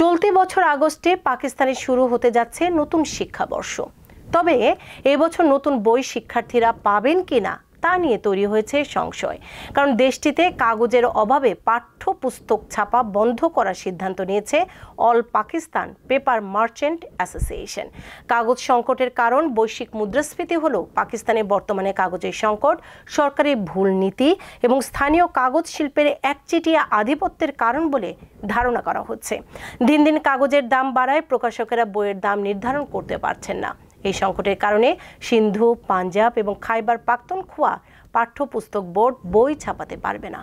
চলতি বছর আগস্টে পাকিস্তানে শুরু হতে যাচ্ছে নতুন শিক্ষাবর্ষ তবে এবছর নতুন বই শিক্ষার্থীরা পাবেন কিনা তা নিয়ে তৈরি হয়েছে সংশয় কারণ দেশটিতে কাগজের অভাবে পাঠ্যপুস্তক ছাপা বন্ধ করার সিদ্ধান্ত নিয়েছে all Pakistan paper merchant association কাগজ সংকটের কারণ বৈশ্বিক মুদ্রাস্ফীতি হল পাকিস্তানে বর্তমানে কাগজের সংকট সরকারি ভুল নীতি এবং স্থানীয় কাগজ শিল্পের একচেটিয়া আধিপত্যের কারণ বলে ধারণা করা হচ্ছে দিন দিন কাগজের দাম বাড়ায় প্রকাশকেরা বইয়ের দাম নির্ধারণ করতে পারছেন না এই সংকটের কারণে সিন্ধু পাঞ্জাব এবং খাইবার খোয়া পাঠ্যপুস্তক বোর্ড বই ছাপাতে পারবে না